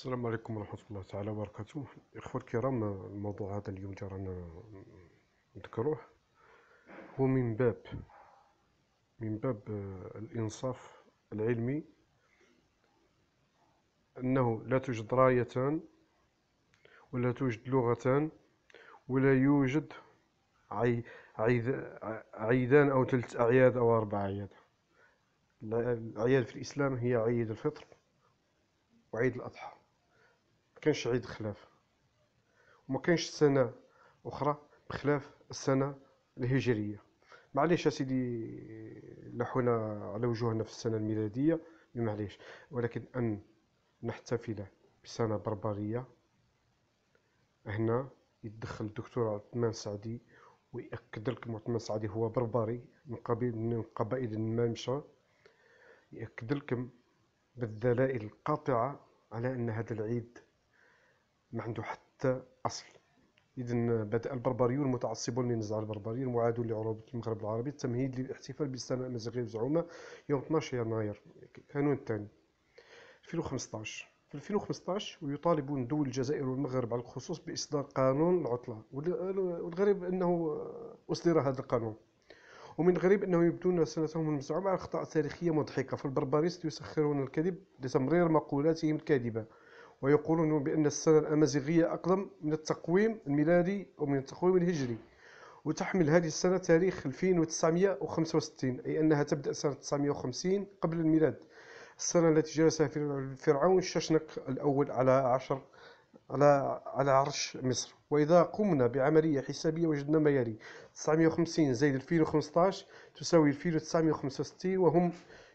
السلام عليكم ورحمة الله تعالى وبركاته إخوة الكرام الموضوع هذا اليوم جرانا نذكروه هو من باب من باب آه، الإنصاف العلمي أنه لا توجد رايتان ولا توجد لغتان ولا يوجد عي... عيدان أو ثلاث أعياد أو أربع أعياد الأعياد في الإسلام هي عيد الفطر وعيد الأضحى كانش عيد خلاف وما كانش سنه اخرى بخلاف السنه الهجريه معليش اسيدي لحونا على وجوهنا في السنه الميلاديه معليش ولكن ان نحتفل بسنه بربريه هنا يدخل الدكتور عثمان سعدي ويأكد لك عثمان سعدي هو بربري من قبيل من قبائل المامشة يأكد لكم بالدلائل القاطعة على أن هذا العيد ما عنده حتى اصل اذا بدا البربريون المتعصبون لنزعه البربريه المعادون لعروبه المغرب العربي التمهيد للاحتفال بالسنه الامازيغيه الزعومه يوم 12 يناير كانون الثاني 2015 في 2015 ويطالبون دول الجزائر والمغرب على الخصوص باصدار قانون العطله والغريب انه اصدر هذا القانون ومن الغريب انهم يبدون سنتهم المزعومه على اخطاء تاريخيه مضحكه فالبربريست يسخرون الكذب لتمرير مقولاتهم الكاذبه ويقولون بأن السنة الأمازيغية أقدم من التقويم الميلادي أو من التقويم الهجري وتحمل هذه السنة تاريخ 2965 أي أنها تبدأ سنة 950 قبل الميلاد السنة التي جلسها فرعون ششنق الأول على عشر على على عرش مصر وإذا قمنا بعملية حسابية وجدنا ما يلي 950 زائد 2015 تساوي 2965 وهم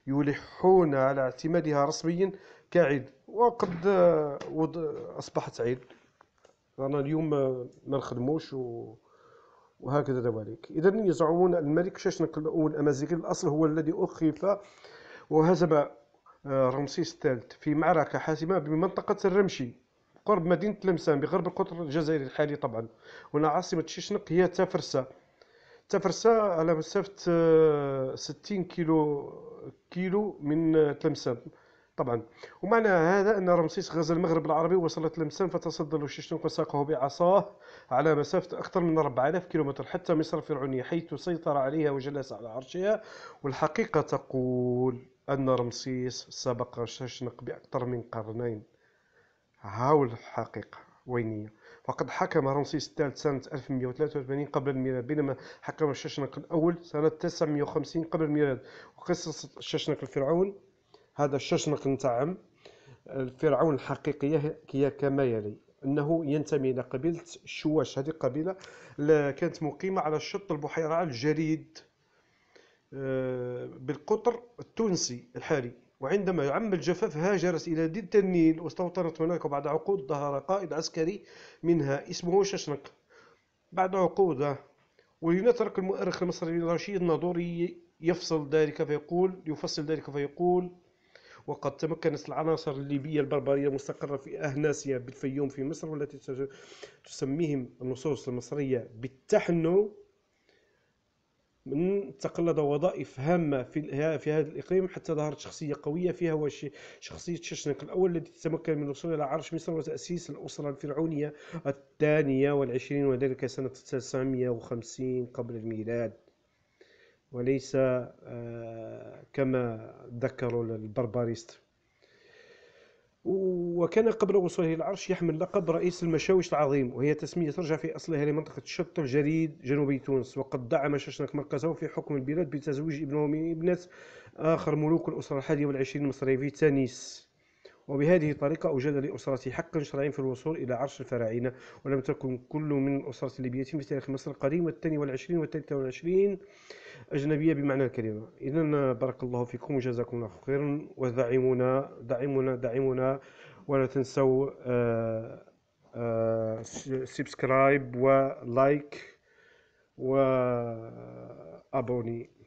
يلحون على اعتمادها رسميا كعيد وقد آه، اصبحت عيب رانا اليوم ما نخدموش و... وهكذا ذلك اذا يزعمون الملك شاشنق الاول امازيغي الاصل هو الذي اخف وهزم آه، رمسيس الثالث في معركه حاسمه بمنطقه الرمشي قرب مدينه لمسان بغرب القطر الجزائري الحالي طبعا هنا عاصمه شيشنق هي تفرسه تفرسه على مسافه 60 آه، كيلو كيلو من تلمسان طبعا ومعنى هذا أن رمسيس غزا المغرب العربي وصلت لمسان فتصدى الوشيشتون وساقه بعصاه على مسافة أكثر من 4000 كيلومتر حتى مصر الفرعونية حيث سيطر عليها وجلس على عرشها والحقيقة تقول أن رمسيس سبق ششنق بأكثر من قرنين هاو الحقيقة وينية وقد حكم رمسيس الثالث سنة 1183 قبل الميلاد بينما حكم الششنق الأول سنة 950 قبل الميلاد وقصة الششنق الفرعون هذا الششنق نتاعهم الفرعون الحقيقية هي كما يلي أنه ينتمي إلى قبيلة الشواش هذه القبيلة كانت مقيمة على شط البحيرة الجريد آه، بالقطر التونسي الحالي وعندما عم الجفاف هاجرت إلى دلتا النيل واستوطنت هناك وبعد عقود ظهر قائد عسكري منها اسمه ششنق بعد عقوده ولنترك المؤرخ المصري رشيد الناظوري يفصل ذلك فيقول يفصل ذلك فيقول وقد تمكنت العناصر الليبية البربرية المستقرة في أهناسيا بالفيوم في مصر والتي تسميهم النصوص المصرية بالتحنو من تقلد وظائف هامة في في هذا الإقليم حتى ظهرت شخصية قوية فيها هو شخصية ششنك الأول الذي تمكن من الوصول إلى عرش مصر وتأسيس الأسرة الفرعونية الثانية والعشرين وذلك سنة 950 قبل الميلاد وليس آه، كما ذكروا البربريست وكان قبل وصوله العرش يحمل لقب رئيس المشاوش العظيم وهي تسمية ترجع في أصلها لمنطقة الشط الجليد جنوبي تونس وقد دعم ششنك مركزه في حكم البلاد بتزويج ابنه من ابنة آخر ملوك الأسرة الحادية والعشرين المصرية في تانيس وبهذه الطريقة أوجد لأسرتي حقا شرعيا في الوصول إلى عرش الفراعنة ولم تكن كل من الأسرة الليبية في تاريخ مصر القديم الثاني والعشرين والثالثة والعشرين أجنبية بمعنى الكلمة إذا بارك الله فيكم وجزاكم الله خيرا ودعمونا دعمونا دعمونا ولا تنسوا آه، آه، سبسكرايب ولايك وابوني آه،